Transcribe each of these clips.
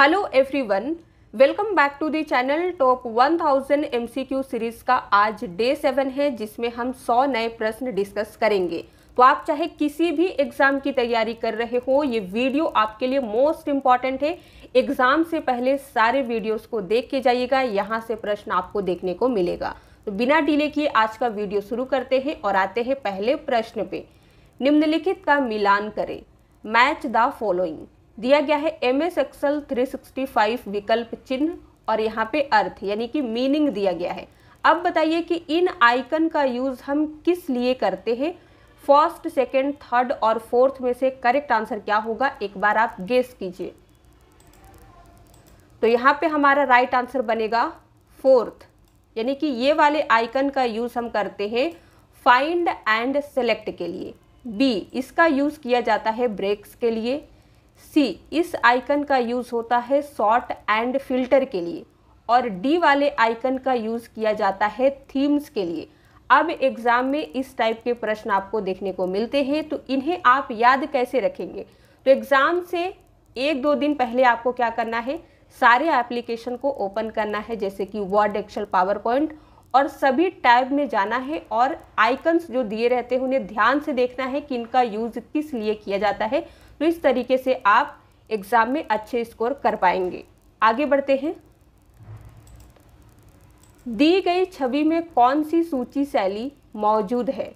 hello everyone welcome back to the channel top 1000 MCQ series का आज day seven है जिसमें हम 100 नए प्रश्न डिस्कस करेंगे तो आप चाहे किसी भी एग्ज़ाम की तैयारी कर रहे हो ये वीडियो आपके लिए मोस्ट इम्पॉर्टेंट है एग्ज़ाम से पहले सारे वीडियोस को देख के जाइएगा यहाँ से प्रश्न आपको देखने को मिलेगा तो बिना डिले किए आज का वीडियो शुरू करते हैं और आते हैं पहले प्रश्न पे निम्नलिखित का मिलान करें मैच द फॉलोइंग दिया गया है M S Excel three sixty five विकल्प चिन्ह और यहाँ पे अर्थ यानी कि मीनिंग दिया गया है अब बताइए कि इन आइकन का यूज़ हम किस लिए करते हैं फर्स्ट सेकेंड थर्ड और फोर्थ में से करेक्ट आंसर क्या होगा एक बार आप गेस कीजिए तो यहाँ पे हमारा राइट right आंसर बनेगा फोर्थ यानी कि ये वाले आइकन का यूज़ हम करते हैं फाइंड एंड सेलेक्ट के लिए बी इसका यूज़ किया जाता है ब्रेक्स के लिए सी इस आइकन का यूज़ होता है शॉर्ट एंड फिल्टर के लिए और डी वाले आइकन का यूज़ किया जाता है थीम्स के लिए अब एग्ज़ाम में इस टाइप के प्रश्न आपको देखने को मिलते हैं तो इन्हें आप याद कैसे रखेंगे तो एग्ज़ाम से एक दो दिन पहले आपको क्या करना है सारे एप्लीकेशन को ओपन करना है जैसे कि वर्ड एक्सेल पावर पॉइंट और सभी टैब में जाना है और आइकन्स जो दिए रहते हैं उन्हें ध्यान से देखना है कि इनका यूज़ किस लिए किया जाता है तो इस तरीके से आप एग्ज़ाम में अच्छे स्कोर कर पाएंगे आगे बढ़ते हैं दी गई छवि में कौन सी सूची शैली मौजूद है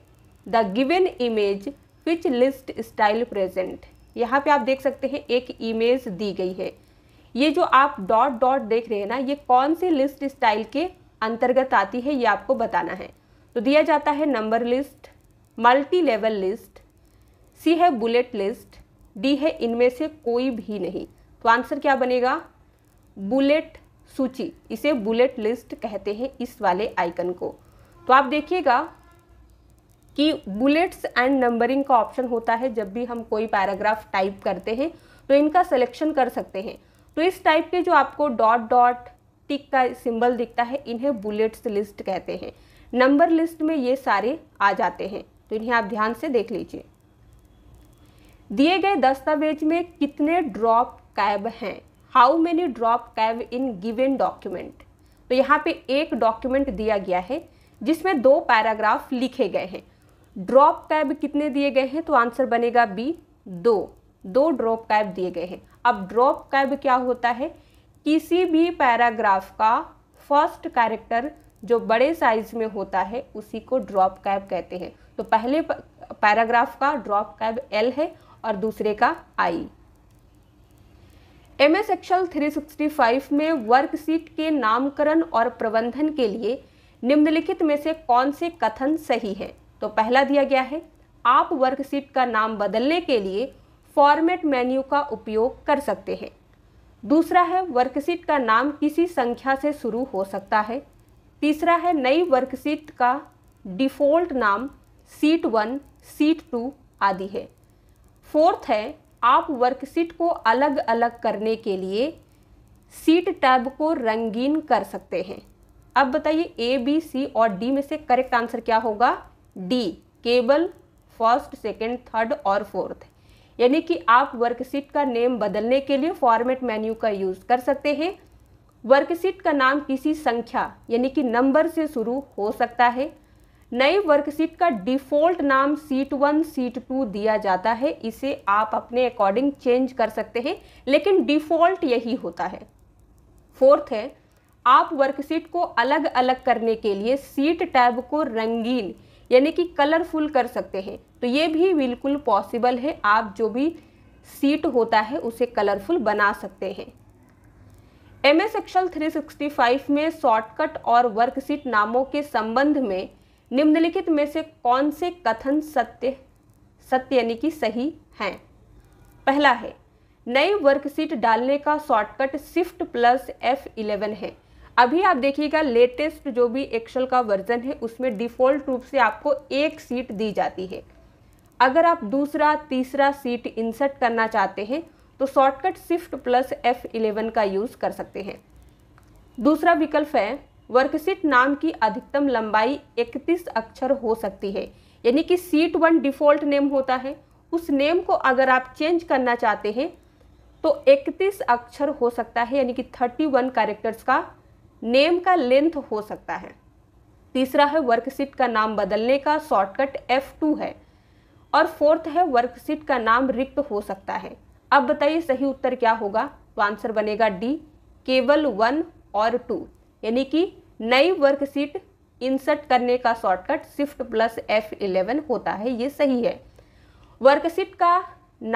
the given image which list style present यहाँ पे आप देख सकते हैं एक इमेज दी गई है ये जो आप डॉट डॉट देख रहे हैं ना ये कौन से लिस्ट स्टाइल के अंतर्गत आती है ये आपको बताना है तो दिया जाता है number list multi level list C है बुलेट लिस्ट डी है इनमें से कोई भी नहीं तो आंसर क्या बनेगा बुलेट सूची इसे बुलेट लिस्ट कहते हैं इस वाले आइकन को तो आप देखिएगा कि बुलेट्स एंड नंबरिंग का ऑप्शन होता है जब भी हम कोई पैराग्राफ टाइप करते हैं तो इनका सिलेक्शन कर सकते हैं तो इस टाइप के जो आपको डॉट डॉट टिक का सिंबल दिखता है इन्हें बुलेट्स लिस्ट कहते हैं नंबर लिस्ट में ये सारे आ जाते हैं तो इन्हें आप ध्यान से देख लीजिए दिए गए दस्तावेज में कितने ड्रॉप कैब हैं how many drop cap in given document तो यहाँ पे एक डॉक्यूमेंट दिया गया है जिसमें दो पैराग्राफ लिखे गए हैं ड्रॉप कैब कितने दिए गए हैं तो आंसर बनेगा बी दो दो ड्रॉप कैब दिए गए हैं अब ड्रॉप कैब क्या होता है किसी भी पैराग्राफ का फर्स्ट कैरेक्टर जो बड़े साइज में होता है उसी को ड्रॉप कैब कहते हैं तो पहले पैराग्राफ का ड्रॉप कैब एल है और दूसरे का I M S Excel three sixty five में वर्कशीट के नामकरण और प्रबंधन के लिए निम्नलिखित में से कौन से कथन सही है तो पहला दिया गया है आप वर्कशीट का नाम बदलने के लिए फॉर्मेट मेन्यू का उपयोग कर सकते हैं दूसरा है वर्कशीट का नाम किसी संख्या से शुरू हो सकता है तीसरा है नई वर्कशीट का डिफ़ॉल्ट नाम सीट वन सीट टू आदि है फोर्थ है आप वर्कशीट को अलग अलग करने के लिए सीट टैब को रंगीन कर सकते हैं अब बताइए ए बी सी और डी में से करेक्ट आंसर क्या होगा D cable first second third और फोर्थ यानी कि आप वर्कशीट का नेम बदलने के लिए फॉर्मेट मेन्यू का यूज़ कर सकते हैं वर्कशीट का नाम किसी संख्या यानी कि नंबर से शुरू हो सकता है नए वर्कशीट का डिफ़ॉल्ट नाम सीट वन सीट टू दिया जाता है इसे आप अपने अकॉर्डिंग चेंज कर सकते हैं लेकिन डिफ़ॉल्ट यही होता है फोर्थ है आप वर्कशीट को अलग अलग करने के लिए सीट टैब को रंगीन यानी कि कलरफुल कर सकते हैं तो ये भी बिल्कुल पॉसिबल है आप जो भी सीट होता है उसे कलरफुल बना सकते हैं एम एस एक्शल फाइव में शॉर्टकट और वर्कशीट नामों के संबंध में निम्नलिखित में से कौन से कथन सत्य सत्य यानी कि सही हैं पहला है नई वर्कशीट डालने का shortcut shift plus F eleven है अभी आप देखिएगा लेटेस्ट जो भी एक्सेल का वर्जन है उसमें डिफ़ॉल्ट रूप से आपको एक सीट दी जाती है अगर आप दूसरा तीसरा सीट इंसर्ट करना चाहते हैं तो shortcut shift plus F eleven का यूज़ कर सकते हैं दूसरा विकल्प है वर्कशीट नाम की अधिकतम लंबाई 31 अक्षर हो सकती है यानी कि सीट वन डिफ़ॉल्ट नेम होता है उस नेम को अगर आप चेंज करना चाहते हैं तो 31 अक्षर हो सकता है यानी कि 31 कैरेक्टर्स का नेम का लेंथ हो सकता है तीसरा है वर्कशीट का नाम बदलने का शॉर्टकट F2 है और फोर्थ है वर्कशीट का नाम रिक्त हो सकता है अब बताइए सही उत्तर क्या होगा तो आंसर बनेगा डी केवल वन और टू यानी कि नई वर्कशीट इंसर्ट करने का shortcut shift plus F eleven होता है ये सही है वर्कशीट का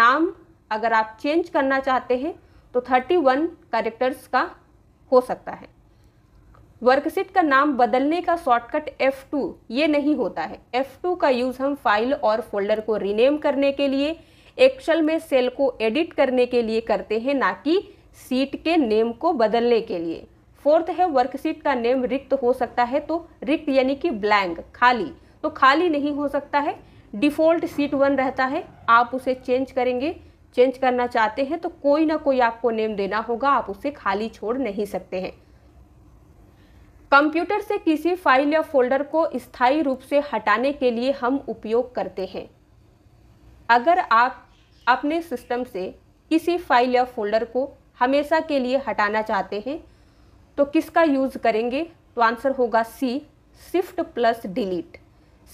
नाम अगर आप चेंज करना चाहते हैं तो थर्टी वन करेक्टर्स का हो सकता है वर्कशीट का नाम बदलने का शॉर्टकट F2 ये नहीं होता है F2 का यूज़ हम फाइल और फोल्डर को रीनेम करने के लिए एक्सेल में सेल को एडिट करने के लिए करते हैं ना कि सीट के नेम को बदलने के लिए फोर्थ है वर्कशीट का नेम रिक्त हो सकता है तो रिक्त यानी कि ब्लैंक खाली तो खाली नहीं हो सकता है डिफ़ॉल्ट सीट वन रहता है आप उसे चेंज करेंगे चेंज करना चाहते हैं तो कोई ना कोई आपको नेम देना होगा आप उसे खाली छोड़ नहीं सकते हैं कंप्यूटर से किसी फाइल या फोल्डर को स्थायी रूप से हटाने के लिए हम उपयोग करते हैं अगर आप अपने सिस्टम से किसी फाइल या फोल्डर को हमेशा के लिए हटाना चाहते हैं तो किसका यूज करेंगे तो आंसर होगा C shift plus delete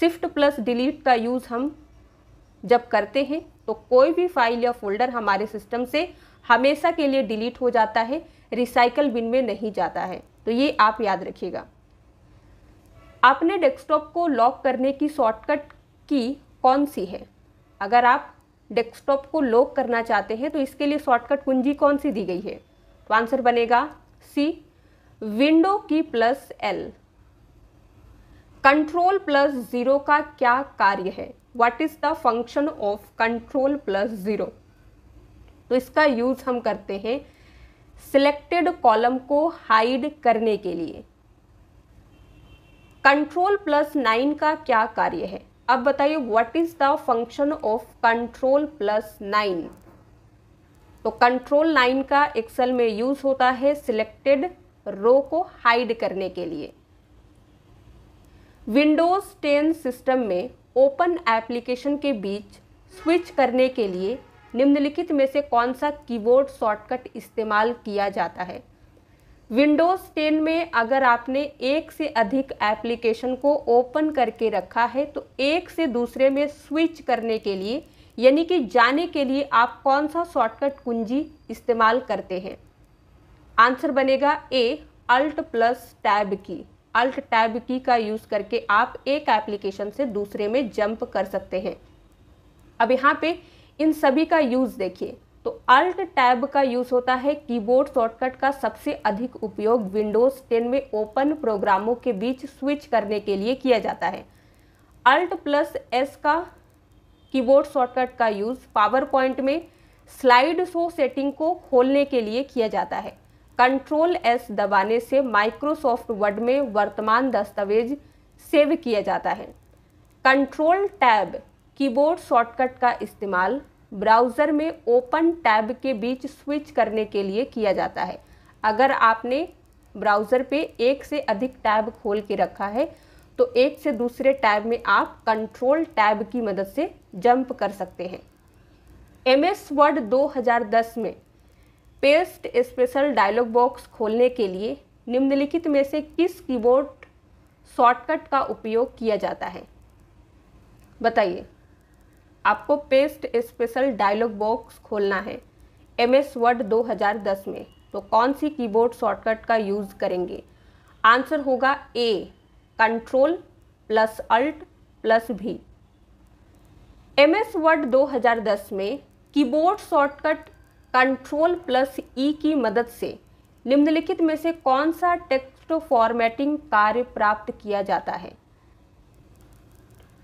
shift plus delete का यूज़ हम जब करते हैं तो कोई भी फाइल या फोल्डर हमारे सिस्टम से हमेशा के लिए डिलीट हो जाता है रिसाइकल बिन में नहीं जाता है तो ये आप याद रखिएगा आपने डेस्कटॉप को लॉक करने की शॉर्टकट की कौन सी है अगर आप डेस्कटॉप को लॉक करना चाहते हैं तो इसके लिए शॉर्टकट कुंजी कौन सी दी गई है तो आंसर बनेगा C window key plus L control plus zero का क्या कार्य है what is the function of control plus zero तो इसका यूज हम करते हैं सिलेक्टेड कॉलम को हाइड करने के लिए कंट्रोल प्लस नाइन का क्या कार्य है अब बताइए what is the function of control plus nine तो कंट्रोल नाइन का एक्सेल में यूज होता है सिलेक्टेड रो को हाइड करने के लिए विंडोज़ 10 सिस्टम में ओपन एप्लीकेशन के बीच स्विच करने के लिए निम्नलिखित में से कौन सा कीबोर्ड शॉर्टकट इस्तेमाल किया जाता है विंडोज़ 10 में अगर आपने एक से अधिक एप्लीकेशन को ओपन करके रखा है तो एक से दूसरे में स्विच करने के लिए यानी कि जाने के लिए आप कौन सा शॉर्टकट कुंजी इस्तेमाल करते हैं आंसर बनेगा A alt plus tab key alt tab key का यूज़ करके आप एक एप्लीकेशन से दूसरे में जंप कर सकते हैं अब यहाँ पे इन सभी का यूज़ देखिए तो अल्ट टैब का यूज़ होता है कीबोर्ड शॉर्टकट का सबसे अधिक उपयोग विंडोज़ 10 में ओपन प्रोग्रामों के बीच स्विच करने के लिए किया जाता है अल्ट प्लस एस का कीबोर्ड शॉर्टकट का यूज़ पावर पॉइंट में स्लाइड शो सेटिंग को खोलने के लिए किया जाता है कंट्रोल एस दबाने से माइक्रोसॉफ्ट वर्ड में वर्तमान दस्तावेज सेव किया जाता है कंट्रोल टैब कीबोर्ड शॉर्टकट का इस्तेमाल ब्राउज़र में ओपन टैब के बीच स्विच करने के लिए किया जाता है अगर आपने ब्राउज़र पे एक से अधिक टैब खोल के रखा है तो एक से दूसरे टैब में आप कंट्रोल टैब की मदद से जंप कर सकते हैं एम एस वर्ड 2010 में पेस्ट स्पेशल डायलॉग बॉक्स खोलने के लिए निम्नलिखित में से किस कीबोर्ड शॉर्टकट का उपयोग किया जाता है बताइए आपको पेस्ट स्पेशल डायलॉग बॉक्स खोलना है एम एस वर्ड दो में तो कौन सी कीबोर्ड शॉर्टकट का यूज़ करेंगे आंसर होगा A control plus alt plus भी एम एस वर्ड दो में keyboard shortcut control plus E की मदद से निम्नलिखित में से कौन सा टेक्स्ट फॉर्मेटिंग कार्य प्राप्त किया जाता है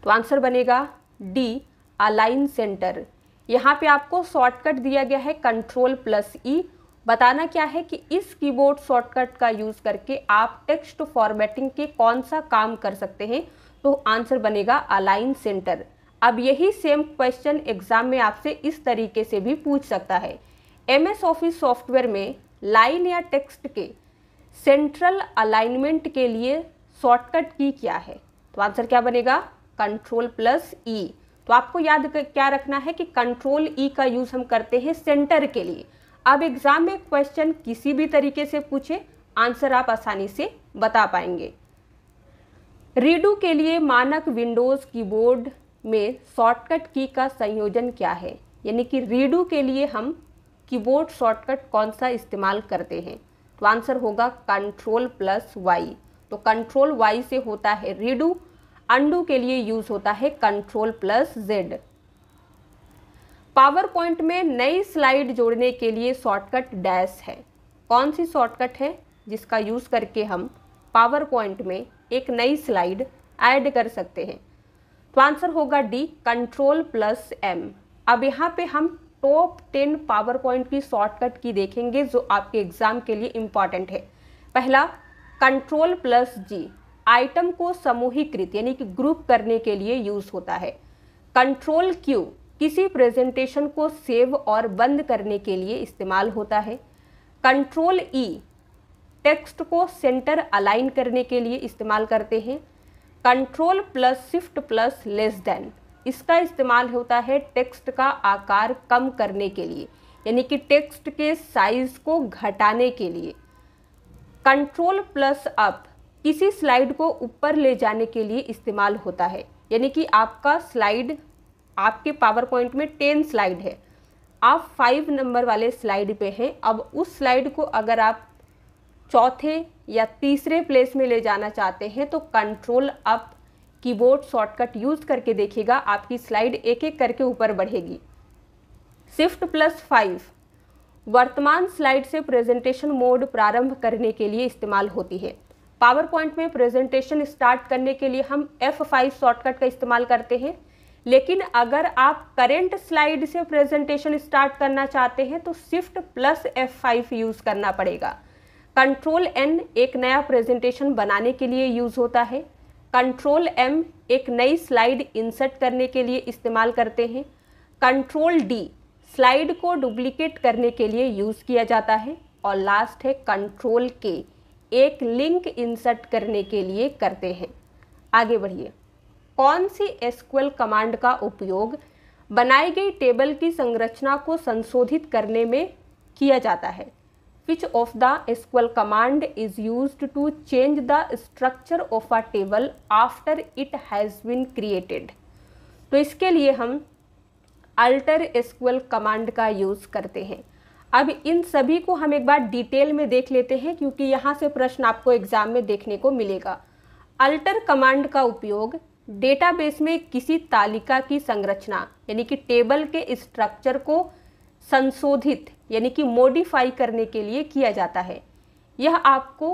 तो आंसर बनेगा डी अलाइन सेंटर यहाँ पे आपको शॉर्टकट दिया गया है कंट्रोल प्लस ई बताना क्या है कि इस कीबोर्ड शॉर्टकट का यूज़ करके आप टेक्स्ट फॉर्मेटिंग के कौन सा काम कर सकते हैं तो आंसर बनेगा अलाइन सेंटर अब यही सेम क्वेश्चन एग्ज़ाम में आपसे इस तरीके से भी पूछ सकता है एमएस ऑफिस सॉफ्टवेयर में लाइन या टेक्स्ट के सेंट्रल अलाइनमेंट के लिए शॉर्टकट की क्या है तो आंसर क्या बनेगा कंट्रोल प्लस ई तो आपको याद क्या रखना है कि कंट्रोल ई e का यूज़ हम करते हैं सेंटर के लिए अब एग्ज़ाम में क्वेश्चन किसी भी तरीके से पूछे आंसर आप आसानी से बता पाएंगे रीडू के लिए मानक विंडोज़ कीबोर्ड में शॉर्टकट की का संयोजन क्या है यानी कि रीडू के लिए हम कीबोर्ड शॉर्टकट कौन सा इस्तेमाल करते हैं तो आंसर होगा कंट्रोल प्लस वाई तो कंट्रोल वाई से होता है रीडू अंडू के लिए यूज होता है control plus Z PowerPoint में नई स्लाइड जोड़ने के लिए शॉर्टकट डैश है कौन सी शॉर्टकट है जिसका यूज़ करके हम पावर पॉइंट में एक नई स्लाइड ऐड कर सकते हैं तो आंसर होगा डी कंट्रोल प्लस एम अब यहाँ पे हम टॉप टेन पावर पॉइंट की शॉर्टकट की देखेंगे जो आपके एग्जाम के लिए इम्पॉर्टेंट है पहला कंट्रोल प्लस जी आइटम को समूहीकृत यानी कि ग्रुप करने के लिए यूज़ होता है कंट्रोल क्यू किसी प्रेजेंटेशन को सेव और बंद करने के लिए इस्तेमाल होता है कंट्रोल ई टेक्स्ट को सेंटर अलाइन करने के लिए इस्तेमाल करते हैं control plus shift plus less than इसका इस्तेमाल होता है टेक्स्ट का आकार कम करने के लिए यानी कि टेक्स्ट के साइज़ को घटाने के लिए कंट्रोल प्लस अप किसी स्लाइड को ऊपर ले जाने के लिए इस्तेमाल होता है यानी कि आपका स्लाइड आपके पावर पॉइंट में टेन स्लाइड है आप फाइव नंबर वाले स्लाइड पे हैं अब उस स्लाइड को अगर आप चौथे या तीसरे प्लेस में ले जाना चाहते हैं तो control up keyboard shortcut use करके देखिएगा आपकी स्लाइड एक एक करके ऊपर बढ़ेगी शिफ्ट प्लस फाइव वर्तमान स्लाइड से प्रेजेंटेशन मोड प्रारंभ करने के लिए इस्तेमाल होती है पावर पॉइंट में प्रेजेंटेशन स्टार्ट करने के लिए हम F5 शॉर्टकट का इस्तेमाल करते हैं लेकिन अगर आप करेंट स्लाइड से प्रेजेंटेशन स्टार्ट करना चाहते हैं तो शिफ्ट प्लस F5 यूज़ करना पड़ेगा कंट्रोल एन एक नया प्रेजेंटेशन बनाने के लिए यूज़ होता है कंट्रोल एम एक नई स्लाइड इंसर्ट करने के लिए इस्तेमाल करते हैं कंट्रोल डी स्लाइड को डुप्लीकेट करने के लिए यूज़ किया जाता है और लास्ट है कंट्रोल के एक लिंक इंसर्ट करने के लिए करते हैं आगे बढ़िए कौन सी एसक्वल कमांड का उपयोग बनाई गई टेबल की संरचना को संशोधित करने में किया जाता है which of the SQL command is use to change the structure of a table after it has been created तो इसके लिए हम अल्टर SQL कमांड का यूज़ करते हैं अब इन सभी को हम एक बार डिटेल में देख लेते हैं क्योंकि यहाँ से प्रश्न आपको एग्ज़ाम में देखने को मिलेगा अल्टर कमांड का उपयोग डेटाबेस में किसी तालिका की संरचना यानी कि टेबल के स्ट्रक्चर को संशोधित यानी कि मॉडिफाई करने के लिए किया जाता है यह आपको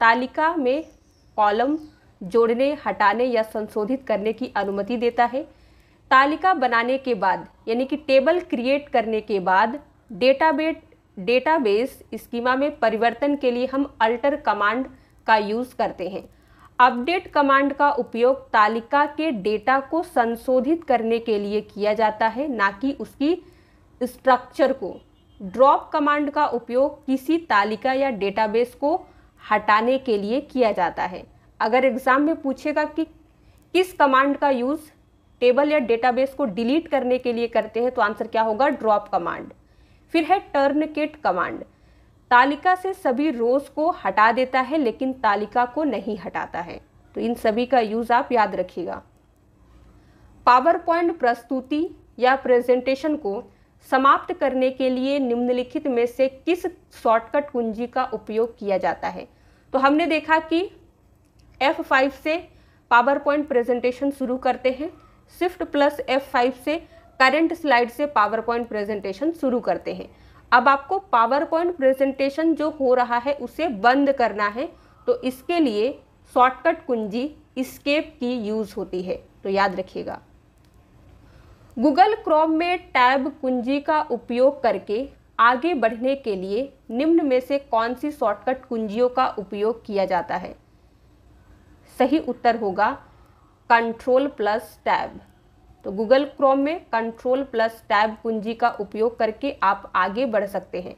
तालिका में कॉलम जोड़ने हटाने या संशोधित करने की अनुमति देता है तालिका बनाने के बाद यानी कि टेबल क्रिएट करने के बाद डेटाबेट डेटाबेस स्कीमा में परिवर्तन के लिए हम अल्टर कमांड का यूज़ करते हैं अपडेट कमांड का उपयोग तालिका के डेटा को संशोधित करने के लिए किया जाता है ना कि उसकी स्ट्रक्चर को ड्रॉप कमांड का उपयोग किसी तालिका या डेटाबेस को हटाने के लिए किया जाता है अगर एग्ज़ाम में पूछेगा कि किस कमांड का यूज़ टेबल या डेटाबेस को डिलीट करने के लिए करते हैं तो आंसर क्या होगा ड्रॉप कमांड फिर है टर्न किट कमांड तालिका से सभी रोज को हटा देता है लेकिन तालिका को नहीं हटाता है तो इन सभी का यूज़ आप याद रखिएगा पावर पॉइंट प्रस्तुति या प्रेजेंटेशन को समाप्त करने के लिए निम्नलिखित में से किस शॉर्टकट कुंजी का उपयोग किया जाता है तो हमने देखा कि F5 से पावर पॉइंट प्रेजेंटेशन शुरू करते हैं शिफ्ट प्लस F5 से करंट स्लाइड से पावर पॉइंट प्रेजेंटेशन शुरू करते हैं अब आपको पावर पॉइंट प्रेजेंटेशन जो हो रहा है उसे बंद करना है तो इसके लिए शॉर्टकट कुंजी स्केप की यूज़ होती है तो याद रखिएगा गूगल क्रोम में टैब कुंजी का उपयोग करके आगे बढ़ने के लिए निम्न में से कौन सी शॉर्टकट कुंजियों का उपयोग किया जाता है सही उत्तर होगा कंट्रोल प्लस टैब तो गूगल क्रोम में कंट्रोल प्लस टैब कुंजी का उपयोग करके आप आगे बढ़ सकते हैं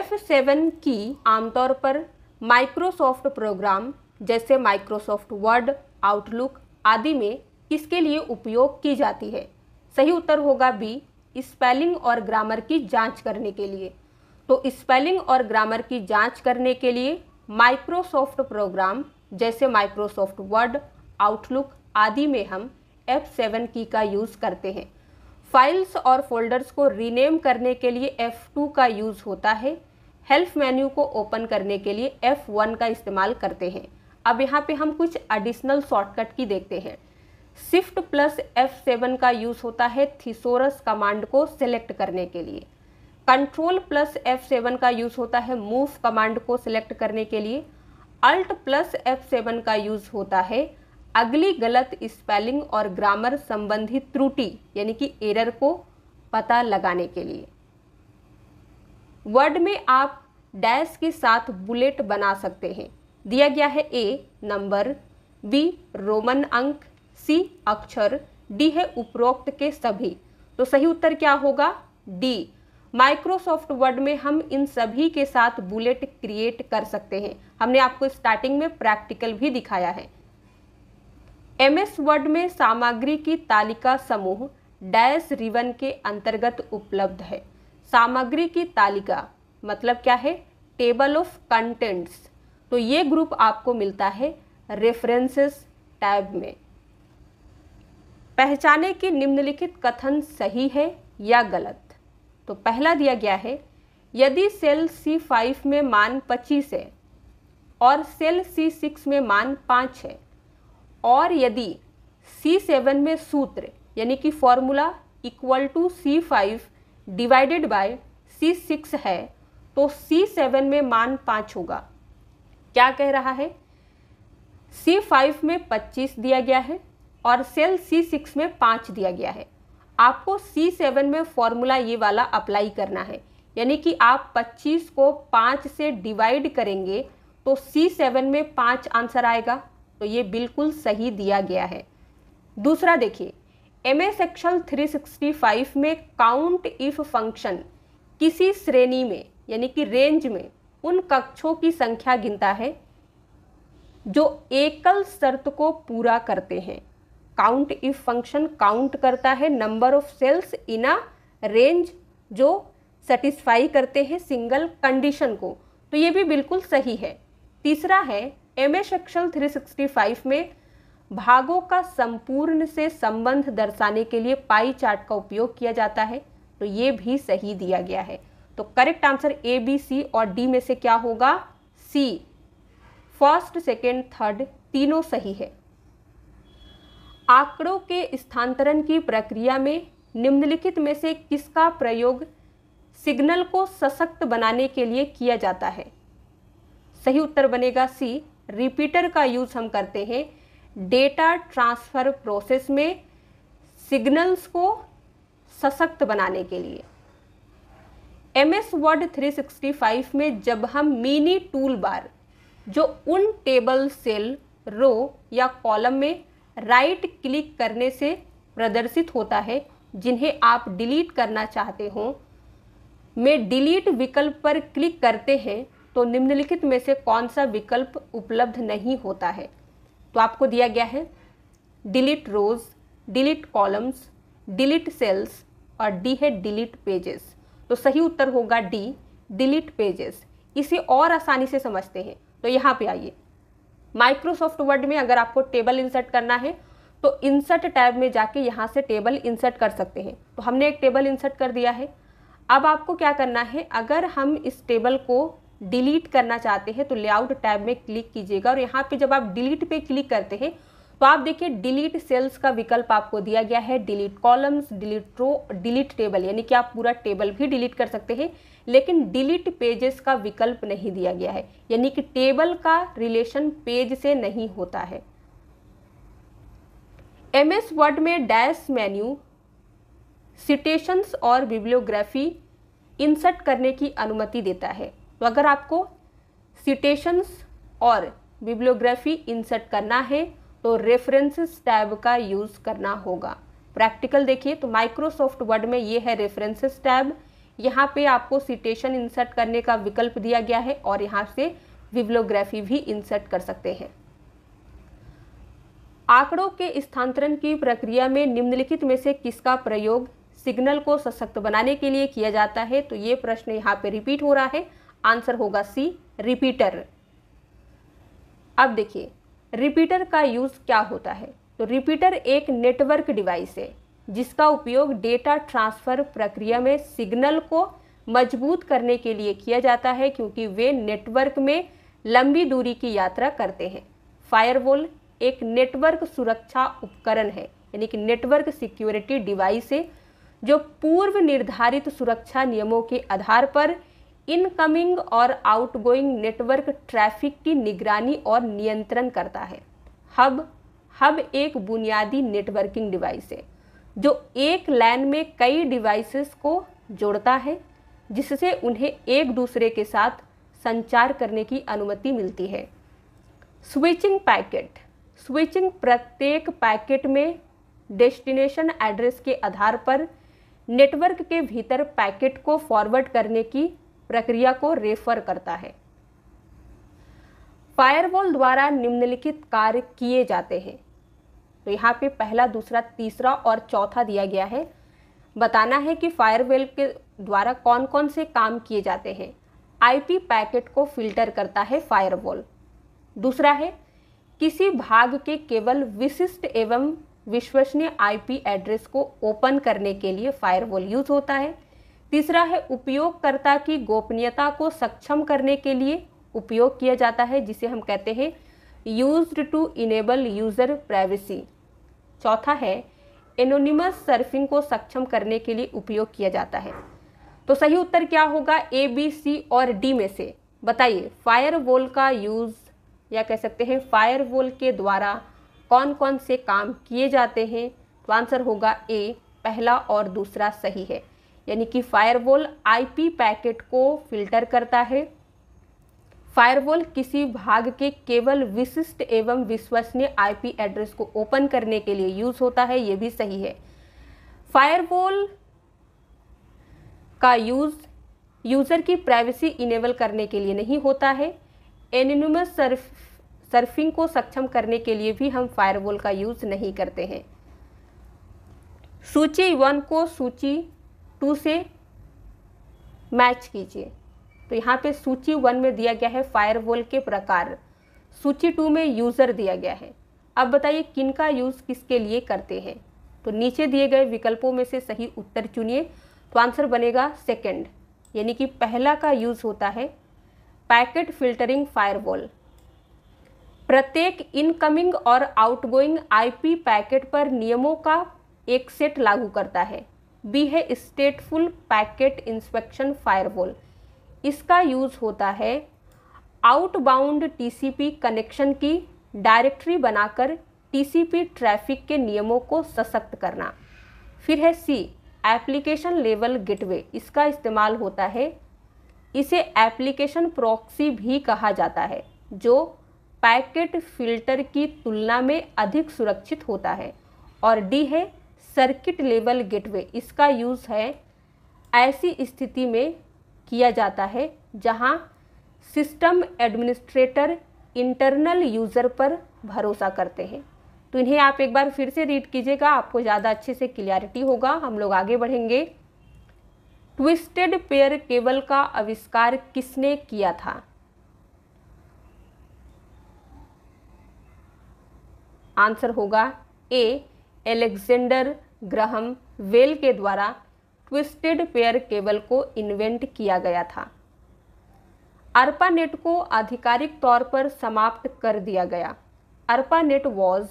F7 की आमतौर पर माइक्रोसॉफ्ट प्रोग्राम जैसे माइक्रोसॉफ्ट वर्ड आउटलुक आदि में किसके लिए उपयोग की जाती है सही उत्तर होगा बी स्पेलिंग और ग्रामर की जांच करने के लिए तो स्पेलिंग और ग्रामर की जांच करने के लिए माइक्रोसॉफ्ट प्रोग्राम जैसे माइक्रोसॉफ्ट वर्ड आउटलुक आदि में हम F7 की का यूज़ करते हैं फाइल्स और फोल्डर्स को रीनेम करने के लिए F2 का यूज़ होता है हेल्प मेन्यू को ओपन करने के लिए F1 का इस्तेमाल करते हैं अब यहाँ पे हम कुछ एडिशनल शॉर्टकट की देखते हैं शिफ्ट प्लस एफ सेवन का यूज़ होता है थीसोरस कमांड को सिलेक्ट करने के लिए कंट्रोल प्लस एफ सेवन का यूज़ होता है मूव कमांड को सिलेक्ट करने के लिए अल्ट प्लस एफ सेवन का यूज़ होता है अगली गलत स्पेलिंग और ग्रामर संबंधी त्रुटि यानी कि एरर को पता लगाने के लिए वर्ड में आप डैश के साथ बुलेट बना सकते हैं दिया गया है ए नंबर बी रोमन अंक सी अक्षर डी है उपरोक्त के सभी तो सही उत्तर क्या होगा डी माइक्रोसॉफ्ट वर्ड में हम इन सभी के साथ बुलेट क्रिएट कर सकते हैं हमने आपको स्टार्टिंग में प्रैक्टिकल भी दिखाया है एम एस वर्ड में सामग्री की तालिका समूह डैश रिवन के अंतर्गत उपलब्ध है सामग्री की तालिका मतलब क्या है टेबल ऑफ कंटेंट्स तो ये ग्रुप आपको मिलता है रेफरेंसेस टैब में पहचाने कि निम्नलिखित कथन सही है या गलत तो पहला दिया गया है यदि सेल C5 में मान 25 है और सेल C6 में मान 5 है और यदि C7 में सूत्र यानी कि formula equal to C5 divided by C6 है तो C7 में मान 5 होगा क्या कह रहा है C5 में 25 दिया गया है और सेल सी सिक्स में पाँच दिया गया है आपको सी सेवन में फॉर्मूला ये वाला अप्लाई करना है यानी कि आप 25 को पाँच से डिवाइड करेंगे तो C7 में पाँच आंसर आएगा तो ये बिल्कुल सही दिया गया है दूसरा देखिए एम ए सेक्शन फाइव में काउंट इफ फंक्शन किसी श्रेणी में यानी कि रेंज में उन कक्षों की संख्या गिनता है जो एकल शर्त को पूरा करते हैं काउंट इफ फंक्शन काउंट करता है number of cells in a range जो सेटिस्फाई करते हैं सिंगल कंडीशन को तो ये भी बिल्कुल सही है तीसरा है एम ए सेक्शन फाइव में भागों का संपूर्ण से संबंध दर्शाने के लिए पाई चार्ट का उपयोग किया जाता है तो ये भी सही दिया गया है तो correct answer A B C और डी में से क्या होगा सी फर्स्ट सेकेंड थर्ड तीनों सही है आंकड़ों के स्थानांतरण की प्रक्रिया में निम्नलिखित में से किसका प्रयोग सिग्नल को सशक्त बनाने के लिए किया जाता है सही उत्तर बनेगा सी रिपीटर का यूज़ हम करते हैं डेटा ट्रांसफ़र प्रोसेस में सिग्नल्स को सशक्त बनाने के लिए एम एस वर्ड फाइव में जब हम मिनी टूल बार जो उन टेबल सेल रो या कॉलम में राइट क्लिक करने से प्रदर्शित होता है जिन्हें आप डिलीट करना चाहते हों में डिलीट विकल्प पर क्लिक करते हैं तो निम्नलिखित में से कौन सा विकल्प उपलब्ध नहीं होता है तो आपको दिया गया है delete rows delete columns delete cells और डी है डिलीट पेजेस तो सही उत्तर होगा डी डिलीट पेजेस इसे और आसानी से समझते हैं तो यहाँ पे आइए माइक्रोसॉफ्ट वर्ड में अगर आपको टेबल इंसर्ट करना है तो इंसर्ट टैब में जाके यहाँ से टेबल इंसर्ट कर सकते हैं तो हमने एक टेबल इंसर्ट कर दिया है अब आपको क्या करना है अगर हम इस टेबल को डिलीट करना चाहते हैं तो लेआउट टैब में क्लिक कीजिएगा और यहाँ पे जब आप डिलीट पे क्लिक करते हैं तो आप देखिए डिलीट सेल्स का विकल्प आपको दिया गया है delete columns delete row delete table यानी कि आप पूरा टेबल भी डिलीट कर सकते हैं लेकिन डिलीट पेजेस का विकल्प नहीं दिया गया है यानी कि टेबल का रिलेशन पेज से नहीं होता है एम एस वर्ड में डैश मेन्यू सिटेशंस और बिब्लियोग्राफी इंसर्ट करने की अनुमति देता है तो अगर आपको सिटेशंस और बिब्लियोग्राफी इंसर्ट करना है तो रेफरेंसेस टैब का यूज़ करना होगा प्रैक्टिकल देखिए तो माइक्रोसॉफ्ट वर्ड में ये है रेफरेंसेस टैब यहाँ पे आपको सिटेशन इंसर्ट करने का विकल्प दिया गया है और यहाँ से विब्लोग्राफी भी इंसर्ट कर सकते हैं आंकड़ों के स्थानांतरण की प्रक्रिया में निम्नलिखित में से किसका प्रयोग सिग्नल को सशक्त बनाने के लिए किया जाता है तो ये प्रश्न यहाँ पे रिपीट हो रहा है आंसर होगा सी रिपीटर अब देखिए रिपीटर का यूज़ क्या होता है तो रिपीटर एक नेटवर्क डिवाइस है जिसका उपयोग डेटा ट्रांसफ़र प्रक्रिया में सिग्नल को मजबूत करने के लिए किया जाता है क्योंकि वे नेटवर्क में लंबी दूरी की यात्रा करते हैं फायरवॉल एक नेटवर्क सुरक्षा उपकरण है यानी कि नेटवर्क सिक्योरिटी डिवाइस है जो पूर्व निर्धारित सुरक्षा नियमों के आधार पर इनकमिंग और आउटगोइंग नेटवर्क ट्रैफिक की निगरानी और नियंत्रण करता है हब हब एक बुनियादी नेटवर्किंग डिवाइस है जो एक लैन में कई डिवाइसेस को जोड़ता है जिससे उन्हें एक दूसरे के साथ संचार करने की अनुमति मिलती है स्विचिंग पैकेट स्विचिंग प्रत्येक पैकेट में डेस्टिनेशन एड्रेस के आधार पर नेटवर्क के भीतर पैकेट को फॉरवर्ड करने की प्रक्रिया को रेफर करता है फायरवॉल द्वारा निम्नलिखित कार्य किए जाते हैं तो यहाँ पे पहला दूसरा तीसरा और चौथा दिया गया है बताना है कि फायरवेल के द्वारा कौन कौन से काम किए जाते हैं आईपी पैकेट को फिल्टर करता है फायरवॉल दूसरा है किसी भाग के केवल विशिष्ट एवं विश्वसनीय आईपी एड्रेस को ओपन करने के लिए फायरवॉल यूज़ होता है तीसरा है उपयोगकर्ता की गोपनीयता को सक्षम करने के लिए उपयोग किया जाता है जिसे हम कहते हैं used to enable user privacy चौथा है एनोनिमस सर्फिंग को सक्षम करने के लिए उपयोग किया जाता है तो सही उत्तर क्या होगा ए बी सी और डी में से बताइए फायर वोल का यूज़ या कह सकते हैं फायर वोल के द्वारा कौन कौन से काम किए जाते हैं तो आंसर होगा ए पहला और दूसरा सही है यानी कि फायर आईपी पैकेट को फिल्टर करता है फायरवॉल किसी भाग के केवल विशिष्ट एवं विश्वसनीय आईपी एड्रेस को ओपन करने के लिए यूज होता है ये भी सही है फायरवॉल का यूज यूज़र की प्राइवेसी इनेबल करने के लिए नहीं होता है एनिमस सर्फ सर्फिंग को सक्षम करने के लिए भी हम फायरवॉल का यूज़ नहीं करते हैं सूची वन को सूची टू से मैच कीजिए तो यहाँ पे सूची वन में दिया गया है फायरवॉल के प्रकार सूची टू में यूज़र दिया गया है अब बताइए किन का यूज़ किसके लिए करते हैं तो नीचे दिए गए विकल्पों में से सही उत्तर चुनिए तो आंसर बनेगा सेकंड यानी कि पहला का यूज़ होता है पैकेट फिल्टरिंग फायरवॉल प्रत्येक इनकमिंग और आउटगोइंग आईपी पैकेट पर नियमों का एक सेट लागू करता है बी है स्टेटफुल पैकेट इंस्पेक्शन फायरवॉल इसका यूज़ होता है आउटबाउंड टीसीपी कनेक्शन की डायरेक्टरी बनाकर टीसीपी ट्रैफिक के नियमों को सशक्त करना फिर है सी एप्लीकेशन लेवल गेटवे इसका इस्तेमाल होता है इसे एप्लीकेशन प्रॉक्सी भी कहा जाता है जो पैकेट फिल्टर की तुलना में अधिक सुरक्षित होता है और डी है सर्किट लेवल गेटवे इसका यूज़ है ऐसी स्थिति में किया जाता है जहां सिस्टम एडमिनिस्ट्रेटर इंटरनल यूज़र पर भरोसा करते हैं तो इन्हें आप एक बार फिर से रीड कीजिएगा आपको ज़्यादा अच्छे से क्लियरिटी होगा हम लोग आगे बढ़ेंगे ट्विस्टेड पेयर केबल का आविष्कार किसने किया था आंसर होगा ए एलेक्जेंडर ग्रहम वेल के द्वारा ट्विस्टेड पेयर केबल को इन्वेंट किया गया था अर्पानेट को आधिकारिक तौर पर समाप्त कर दिया गया ARPANET was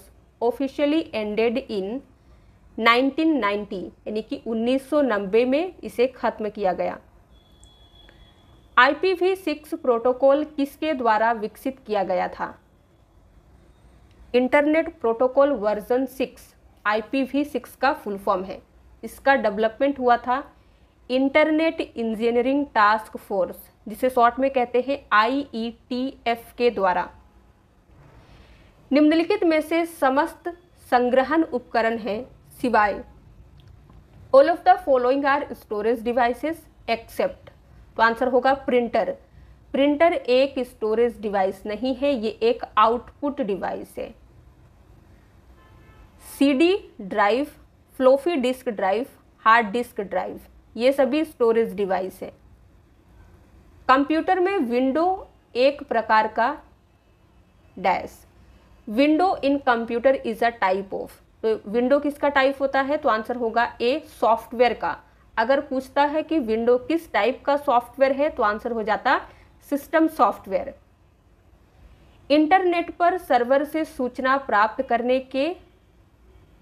officially ended in 1990 यानी कि 1990 में इसे खत्म किया गया IPv6 प्रोटोकॉल किसके द्वारा विकसित किया गया था इंटरनेट प्रोटोकॉल वर्जन 6 IPv6 का फुल फॉर्म है इसका डेवलपमेंट हुआ था इंटरनेट इंजीनियरिंग टास्क फोर्स जिसे शॉर्ट में कहते हैं आईईटीएफ e के द्वारा निम्नलिखित में से समस्त संग्रहण उपकरण हैं सिवाय all of the following are storage devices except तो आंसर होगा प्रिंटर प्रिंटर एक स्टोरेज डिवाइस नहीं है ये एक आउटपुट डिवाइस है CD drive floppy disk drive hard disk drive ये सभी स्टोरेज डिवाइस है कंप्यूटर में विंडो एक प्रकार का dash window in computer is a type of तो विंडो किसका टाइप होता है तो आंसर होगा ए सॉफ्टवेयर का अगर पूछता है कि विंडो किस टाइप का सॉफ्टवेयर है तो आंसर हो जाता सिस्टम सॉफ्टवेयर इंटरनेट पर सर्वर से सूचना प्राप्त करने के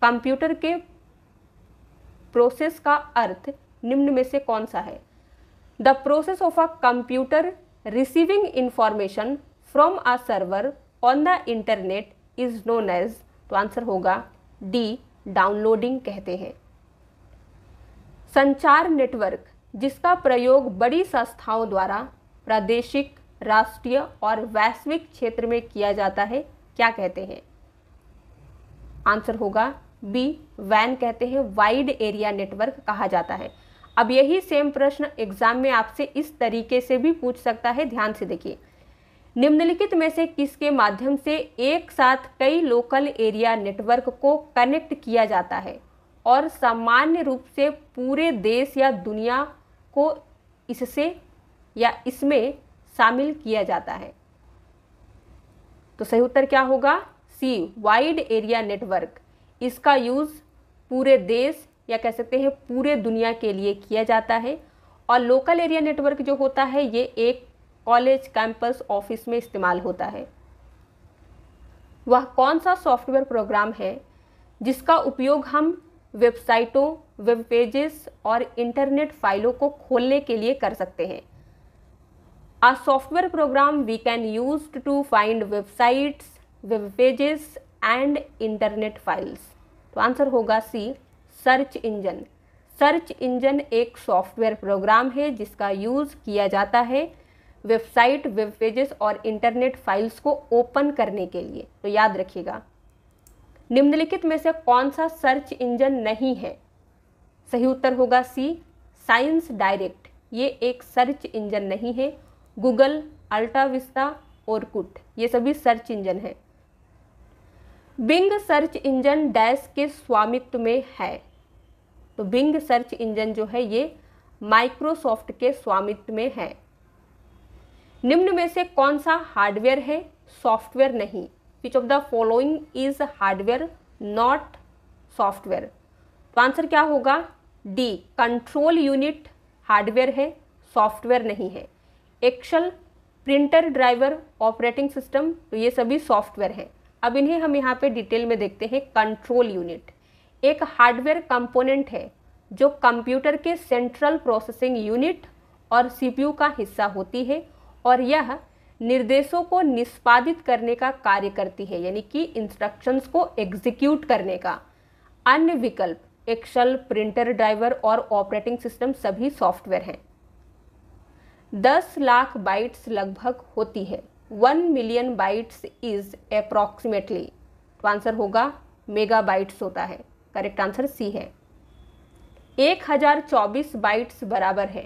कंप्यूटर के प्रोसेस का अर्थ निम्न में से कौन सा है the process of a computer receiving information from a server on the internet is known as तो आंसर होगा डी डाउनलोडिंग कहते हैं संचार नेटवर्क जिसका प्रयोग बड़ी संस्थाओं द्वारा प्रादेशिक राष्ट्रीय और वैश्विक क्षेत्र में किया जाता है क्या कहते हैं आंसर होगा बी वैन कहते हैं वाइड एरिया नेटवर्क कहा जाता है अब यही सेम प्रश्न एग्जाम में आपसे इस तरीके से भी पूछ सकता है ध्यान से देखिए निम्नलिखित में से किसके माध्यम से एक साथ कई लोकल एरिया नेटवर्क को कनेक्ट किया जाता है और सामान्य रूप से पूरे देश या दुनिया को इससे या इसमें शामिल किया जाता है तो सही उत्तर क्या होगा सी वाइड एरिया नेटवर्क इसका यूज़ पूरे देश या कह सकते हैं पूरे दुनिया के लिए किया जाता है और लोकल एरिया नेटवर्क जो होता है ये एक कॉलेज कैंपस ऑफिस में इस्तेमाल होता है वह कौन सा सॉफ्टवेयर प्रोग्राम है जिसका उपयोग हम वेबसाइटों वेब पेजेस और इंटरनेट फाइलों को खोलने के लिए कर सकते हैं a software program we can use to find websites web pages and internet files तो आंसर होगा C search engine search engine एक सॉफ्टवेयर प्रोग्राम है जिसका यूज़ किया जाता है वेबसाइट वेब पेजेस और इंटरनेट फाइल्स को ओपन करने के लिए तो याद रखिएगा निम्नलिखित में से कौन सा सर्च इंजन नहीं है सही उत्तर होगा सी साइंस डायरेक्ट ये एक सर्च इंजन नहीं है गूगल अल्टाविस्ता और कुट ये सभी सर्च इंजन हैं बिंग सर्च इंजन डैश के स्वामित्व में है तो बिंग सर्च इंजन जो है ये माइक्रोसॉफ्ट के स्वामित्व में है निम्न में से कौन सा हार्डवेयर है सॉफ्टवेयर नहीं which of the following is hardware not software तो आंसर क्या होगा डी कंट्रोल यूनिट हार्डवेयर है सॉफ्टवेयर नहीं है Excel printer driver operating system तो ये सभी सॉफ्टवेयर हैं अब इन्हें हम यहाँ पे डिटेल में देखते हैं कंट्रोल यूनिट एक हार्डवेयर कंपोनेंट है जो कंप्यूटर के सेंट्रल प्रोसेसिंग यूनिट और सीपीयू का हिस्सा होती है और यह निर्देशों को निष्पादित करने का कार्य करती है यानी कि इंस्ट्रक्शंस को एग्जीक्यूट करने का अन्य विकल्प एक्सल प्रिंटर ड्राइवर और ऑपरेटिंग सिस्टम सभी सॉफ्टवेयर हैं दस लाख बाइट्स लगभग होती है one million bytes is approximately तो आंसर होगा मेगा बाइट्स होता है करेक्ट आंसर सी है एक हज़ार चौबीस बाइट्स बराबर है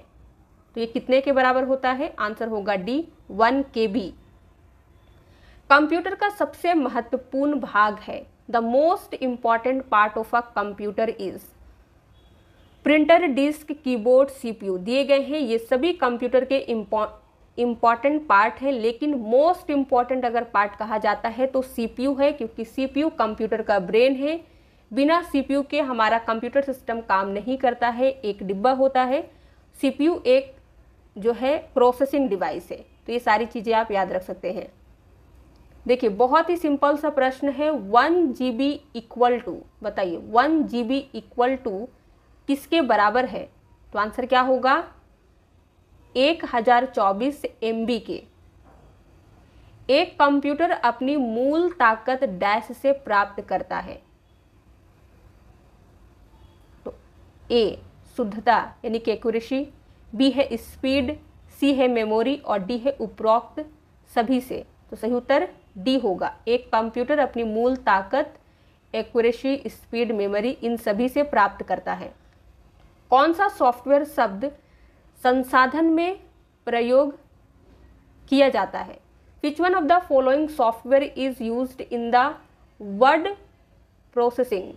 तो ये कितने के बराबर होता है आंसर होगा D one K B computer का सबसे महत्वपूर्ण भाग है the most important part of a computer is printer disk keyboard CPU दिए गए हैं ये सभी कंप्यूटर के इम्पॉर्टेंट पार्ट है लेकिन मोस्ट इम्पॉर्टेंट अगर पार्ट कहा जाता है तो सीपीयू है क्योंकि सीपीयू कंप्यूटर का ब्रेन है बिना सीपीयू के हमारा कंप्यूटर सिस्टम काम नहीं करता है एक डिब्बा होता है सीपीयू एक जो है प्रोसेसिंग डिवाइस है तो ये सारी चीज़ें आप याद रख सकते हैं देखिए बहुत ही सिंपल सा प्रश्न है one G B equal to बताइए one G B equal to किसके बराबर है तो आंसर क्या होगा एक हज़ार चौबीस एम के एक कंप्यूटर अपनी मूल ताकत डैश से प्राप्त करता है तो ए शुद्धता यानी कि एक्यूरेसी बी है स्पीड सी है मेमोरी और डी है उपरोक्त सभी से तो सही उत्तर डी होगा एक कंप्यूटर अपनी मूल ताकत एक्यूरेसी स्पीड मेमोरी इन सभी से प्राप्त करता है कौन सा सॉफ्टवेयर शब्द संसाधन में प्रयोग किया जाता है which one of the following software is use in the word processing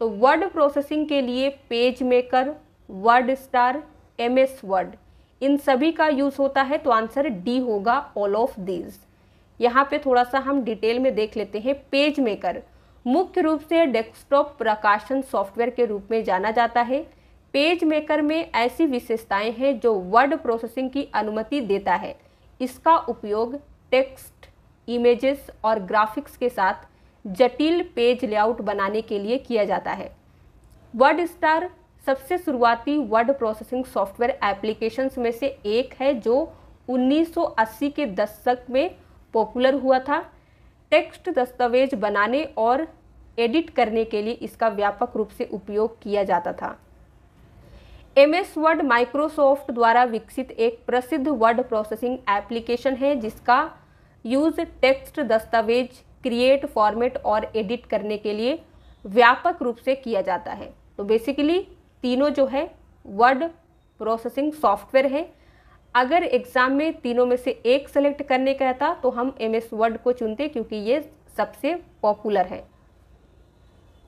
तो वर्ड प्रोसेसिंग के लिए PageMaker WordStar M S Word इन सभी का यूज़ होता है तो आंसर डी होगा ऑल ऑफ दीज यहाँ पे थोड़ा सा हम डिटेल में देख लेते हैं पेज मेकर मुख्य रूप से डेस्कटॉप प्रकाशन सॉफ्टवेयर के रूप में जाना जाता है पेज मेकर में ऐसी विशेषताएं हैं जो वर्ड प्रोसेसिंग की अनुमति देता है इसका उपयोग टेक्स्ट इमेजेस और ग्राफिक्स के साथ जटिल पेज लेआउट बनाने के लिए किया जाता है वर्ड स्टार सबसे शुरुआती वर्ड प्रोसेसिंग सॉफ्टवेयर एप्लीकेशंस में से एक है जो 1980 के दशक में पॉपुलर हुआ था टेक्स्ट दस्तावेज बनाने और एडिट करने के लिए इसका व्यापक रूप से उपयोग किया जाता था एमएस वर्ड माइक्रोसॉफ्ट द्वारा विकसित एक प्रसिद्ध वर्ड प्रोसेसिंग एप्लीकेशन है जिसका यूज़ टेक्स्ट दस्तावेज क्रिएट फॉर्मेट और एडिट करने के लिए व्यापक रूप से किया जाता है तो बेसिकली तीनों जो है वर्ड प्रोसेसिंग सॉफ्टवेयर है अगर एग्ज़ाम में तीनों में से एक सेलेक्ट करने का था तो हम एम एस वर्ड को चुनते क्योंकि ये सबसे पॉपुलर है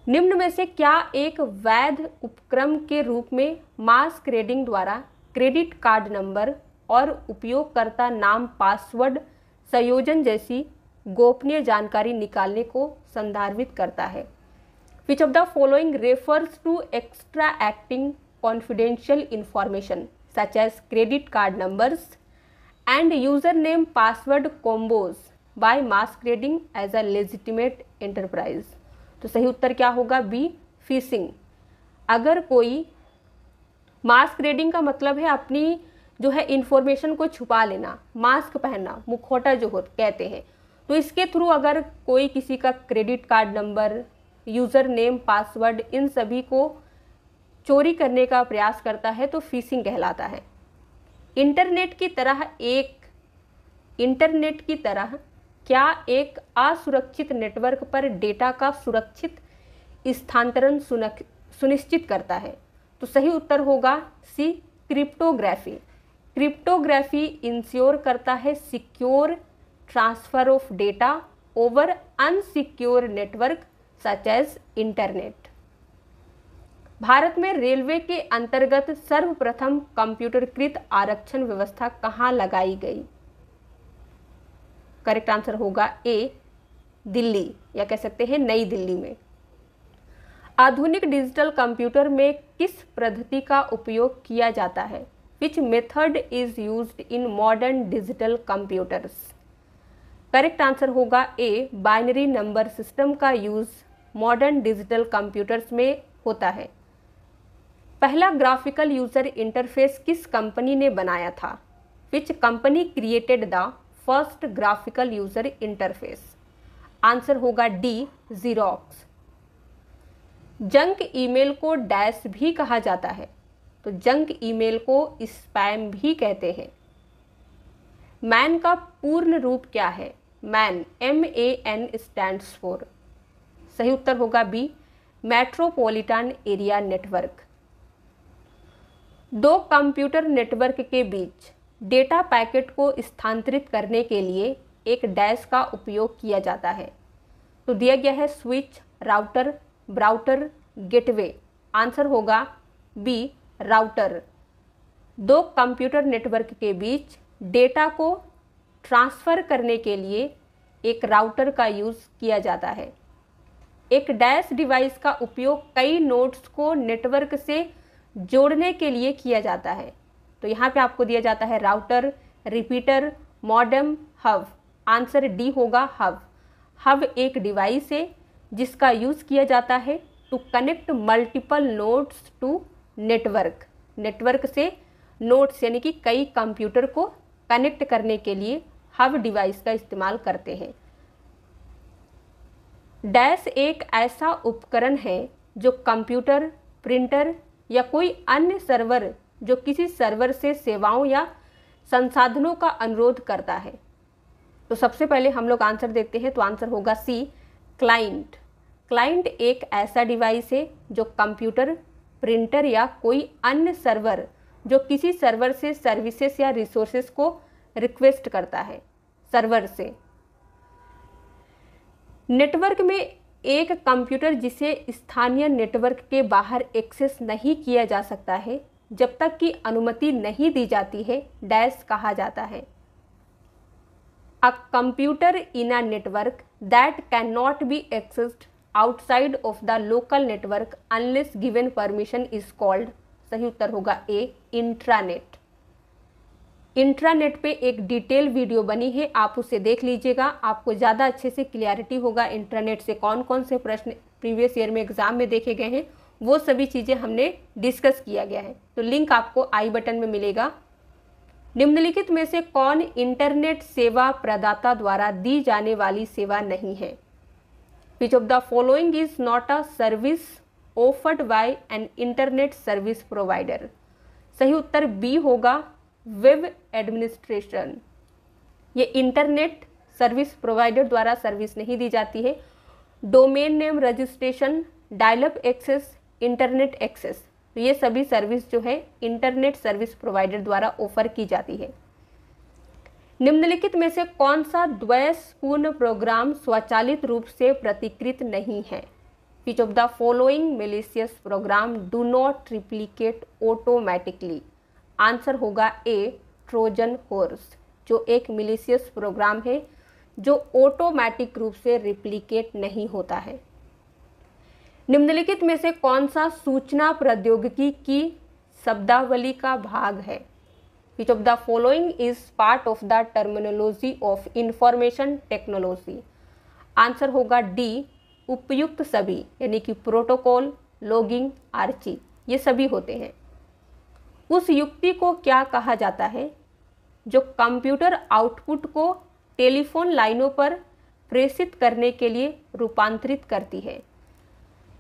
निम्न में से क्या एक वैध उपक्रम के रूप में मास क्रेडिंग द्वारा क्रेडिट कार्ड नंबर और उपयोगकर्ता नाम पासवर्ड संयोजन जैसी गोपनीय जानकारी निकालने को संदर्भित करता है which of the following refers to extracting confidential information such as credit card numbers and user name password combos by masquerading as a legitimate enterprise तो सही उत्तर क्या होगा बी फिशिंग अगर कोई मास्क रेडिंग का मतलब है अपनी जो है इन्फॉर्मेशन को छुपा लेना मास्क पहनना मुखौटा जो हो कहते हैं तो इसके थ्रू अगर कोई किसी का credit card number user name password इन सभी को चोरी करने का प्रयास करता है तो फिशिंग कहलाता है इंटरनेट की तरह एक इंटरनेट की तरह क्या एक असुरक्षित नेटवर्क पर डेटा का सुरक्षित स्थानांतरण सुनिश्चित करता है तो सही उत्तर होगा सी क्रिप्टोग्राफी क्रिप्टोग्राफी इंश्योर करता है secure transfer of data over unsecure network such as internet Bharat में रेलवे के अंतर्गत सर्वप्रथम कंप्यूटरकृत आरक्षण व्यवस्था कहाँ लगाई गई करेक्ट आंसर होगा ए दिल्ली या कह सकते हैं नई दिल्ली में आधुनिक डिजिटल कंप्यूटर में किस पद्धति का उपयोग किया जाता है which method is use in modern digital computers correct answer होगा ए बाइनरी नंबर सिस्टम का यूज़ मॉडर्न डिजिटल कंप्यूटर्स में होता है पहला ग्राफिकल यूज़र इंटरफेस किस कंपनी ने बनाया था which company created the first graphical user interface answer होगा डी जीरोक्स जंक ईमेल को डैश भी कहा जाता है तो जंक ईमेल को स्पैम भी कहते हैं मैन का पूर्ण रूप क्या है MAN M A N stand for सही उत्तर होगा बी मेट्रोपॉलिटन एरिया नेटवर्क दो कंप्यूटर नेटवर्क के बीच डेटा पैकेट को स्थानांतरित करने के लिए एक डैश का उपयोग किया जाता है तो दिया गया है switch router brouter gateway answer होगा बी राउटर दो कंप्यूटर नेटवर्क के बीच डेटा को ट्रांसफ़र करने के लिए एक राउटर का यूज़ किया जाता है एक डैश डिवाइस का उपयोग कई नोड्स को नेटवर्क से जोड़ने के लिए किया जाता है तो यहाँ पे आपको दिया जाता है router repeater modem hub answer D होगा हव हव एक डिवाइस है जिसका यूज़ किया जाता है to connect multiple nodes to network network से नोट्स यानी कि कई कंप्यूटर को कनेक्ट करने के लिए हव डिवाइस का इस्तेमाल करते हैं डैश एक ऐसा उपकरण है जो कंप्यूटर प्रिंटर या कोई अन्य सर्वर जो किसी सर्वर से सेवाओं या संसाधनों का अनुरोध करता है तो सबसे पहले हम लोग आंसर देते हैं तो आंसर होगा सी क्लाइंट क्लाइंट एक ऐसा डिवाइस है जो कंप्यूटर प्रिंटर या कोई अन्य सर्वर जो किसी सर्वर से सर्विसेस या रिसोर्सेस को रिक्वेस्ट करता है सर्वर से नेटवर्क में एक कंप्यूटर जिसे स्थानीय नेटवर्क के बाहर एक्सेस नहीं किया जा सकता है जब तक कि अनुमति नहीं दी जाती है डैश कहा जाता है a computer in a network that can not be accessed outside of the local network unless given permission is called सही उत्तर होगा ए इंट्रानेट इंट्रानेट पे एक डिटेल वीडियो बनी है आप उसे देख लीजिएगा आपको ज़्यादा अच्छे से क्लियरिटी होगा इंटरनेट से कौन कौन से प्रश्न प्रीवियस ईयर में एग्जाम में देखे गए हैं वो सभी चीज़ें हमने डिस्कस किया गया है तो लिंक आपको आई बटन में मिलेगा निम्नलिखित में से कौन इंटरनेट सेवा प्रदाता द्वारा दी जाने वाली सेवा नहीं है which of the following is not a service offered by an internet service provider सही उत्तर बी होगा वेब एडमिनिस्ट्रेशन ये इंटरनेट सर्विस प्रोवाइडर द्वारा सर्विस नहीं दी जाती है domain name registration dial up access internet access तो ये सभी सर्विस जो है इंटरनेट सर्विस प्रोवाइडर द्वारा ऑफर की जाती है निम्नलिखित में से कौन सा द्वैसपूर्ण प्रोग्राम स्वचालित रूप से प्रतिकृत नहीं है which of the following malicious program do not replicate automatically answer होगा ए ट्रोजन होर्स जो एक मिलिशियस प्रोग्राम है जो ऑटोमेटिक रूप से रिप्लीकेट नहीं होता है निम्नलिखित में से कौन सा सूचना प्रौद्योगिकी की शब्दावली का भाग है which of the following is part of the terminology of information technology answer होगा डी उपयुक्त सभी यानी कि प्रोटोकॉल लॉगिंग आर्ची ये सभी होते हैं उस युक्ति को क्या कहा जाता है जो कंप्यूटर आउटपुट को टेलीफोन लाइनों पर प्रेषित करने के लिए रूपांतरित करती है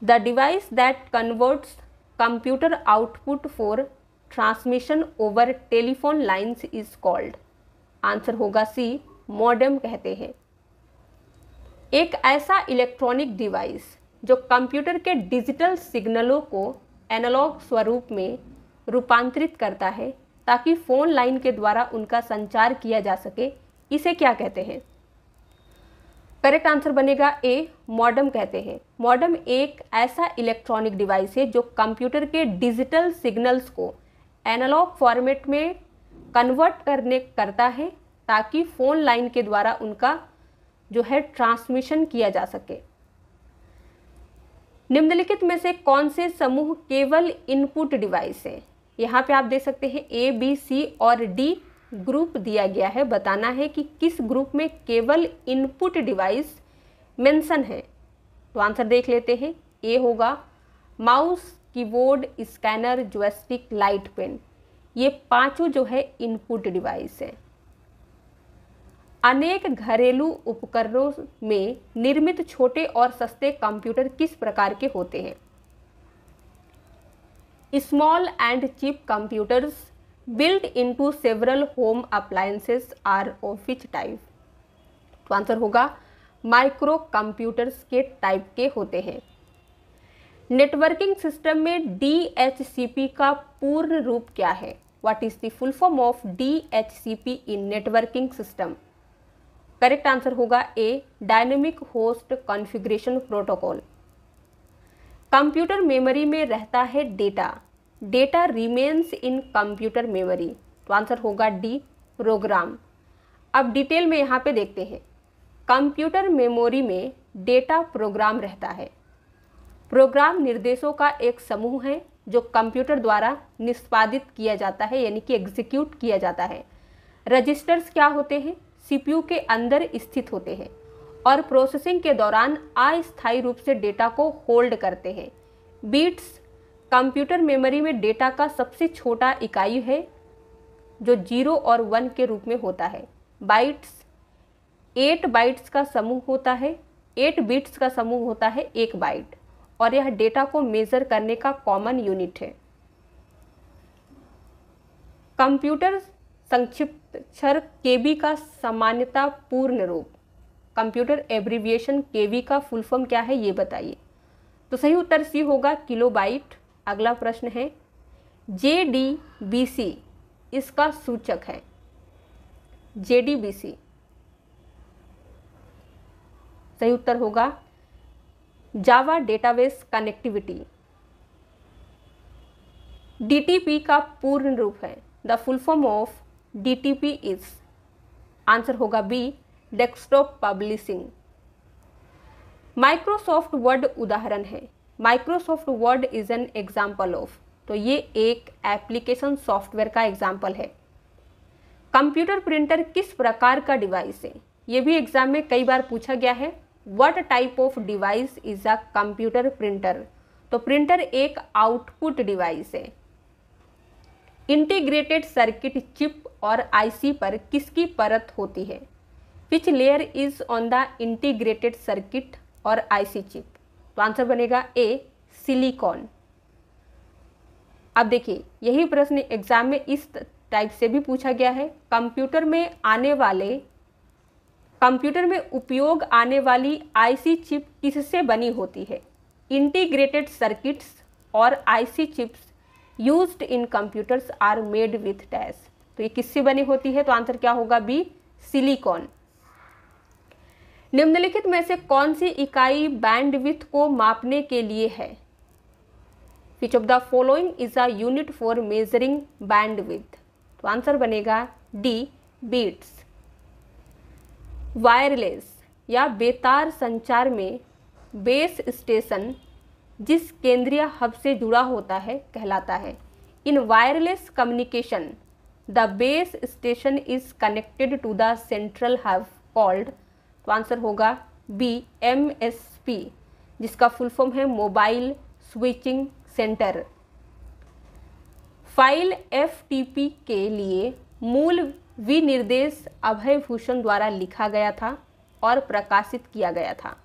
the device that converts computer output for transmission over telephone lines is called answer होगा सी मॉडम कहते हैं एक ऐसा इलेक्ट्रॉनिक डिवाइस जो कंप्यूटर के डिजिटल सिग्नलों को एनालॉग स्वरूप में रूपांतरित करता है ताकि फ़ोन लाइन के द्वारा उनका संचार किया जा सके इसे क्या कहते हैं करेक्ट आंसर बनेगा ए मॉडम कहते हैं मॉडम एक ऐसा इलेक्ट्रॉनिक डिवाइस है जो कंप्यूटर के डिजिटल सिग्नल्स को एनालॉग फॉर्मेट में कन्वर्ट करने करता है ताकि फ़ोन लाइन के द्वारा उनका जो है ट्रांसमिशन किया जा सके निम्नलिखित में से कौन से समूह केवल इनपुट डिवाइस है यहाँ पे आप देख सकते हैं ए बी सी और डी ग्रुप दिया गया है बताना है कि किस ग्रुप में केवल इनपुट डिवाइस मेंशन है तो आंसर देख लेते हैं ए होगा mouse keyboard scanner joystick light pen ये पांचों जो है इनपुट डिवाइस है अनेक घरेलू उपकरणों में निर्मित छोटे और सस्ते कंप्यूटर किस प्रकार के होते हैं small and chip computers built into several home appliances are of which type तो आंसर होगा माइक्रो कंप्यूटर्स के टाइप के होते हैं नेटवर्किंग सिस्टम में डी एच सी पी का पूर्ण रूप क्या है what is the full form of D H C P in networking system correct answer होगा A dynamic host configuration protocol computer memory में रहता है data data remains in computer memory तो आंसर होगा डी प्रोग्राम अब detail में यहाँ पे देखते हैं कंप्यूटर मेमोरी में डेटा प्रोग्राम रहता है प्रोग्राम निर्देशों का एक समूह है जो कंप्यूटर द्वारा निष्पादित किया जाता है यानी कि एग्जीक्यूट किया जाता है रजिस्टर्स क्या होते हैं सीपीयू के अंदर स्थित होते हैं और प्रोसेसिंग के दौरान अस्थायी रूप से डेटा को होल्ड करते हैं बीट्स कंप्यूटर मेमोरी में डेटा का सबसे छोटा इकाई है जो जीरो और वन के रूप में होता है बाइट्स एट बाइट्स का समूह होता है एट बिट्स का समूह होता है एक बाइट और यह डेटा को मेज़र करने का कॉमन यूनिट है कंप्यूटर संक्षिप्त क्षर बी का सामान्यता पूर्ण रूप कंप्यूटर एब्रीविएशन केवी का फुल फॉर्म क्या है ये बताइए तो सही उत्तर सी होगा किलोबाइट अगला प्रश्न है जे डी बी सी इसका सूचक है जे डी बी सी सही उत्तर होगा Java database connectivity D P का पूर्ण रूप है the full form of DTP is answer होगा B desktop publishing Microsoft Word उदाहरण है Microsoft Word is an example of तो ये एक एप्लीकेशन सॉफ्टवेयर का एग्जाम्पल है कंप्यूटर प्रिंटर किस प्रकार का डिवाइस है ये भी एग्जाम में कई बार पूछा गया है what type of device is a computer printer तो प्रिंटर एक आउटपुट डिवाइस है इंटीग्रेटेड सर्किट चिप और आईसी पर किसकी परत होती है which layer is on the integrated circuit और आईसी चिप तो आंसर बनेगा ए सिलिकॉन अब देखिए यही प्रश्न एग्जाम में इस टाइप से भी पूछा गया है कंप्यूटर में आने वाले कंप्यूटर में उपयोग आने वाली आईसी चिप किससे बनी होती है इंटीग्रेटेड सर्किट्स और IC chips used in computers are made with dash तो ये किससे बनी होती है तो आंसर क्या होगा बी सिलिकॉन निम्नलिखित में से कौन सी इकाई बैंडविथ को मापने के लिए है which of the following is a unit for measuring bandwidth तो आंसर बनेगा डी बीट्स वायरलेस या बेतार संचार में बेस स्टेशन जिस केंद्रीय हब से जुड़ा होता है कहलाता है in wireless communication the base station is connected to the central hub called तो आंसर होगा बी एम एस पी जिसका फुल फॉर्म है mobile switching centre file F T P के लिए मूल विनिर्देश अभय भूषण द्वारा लिखा गया था और प्रकाशित किया गया था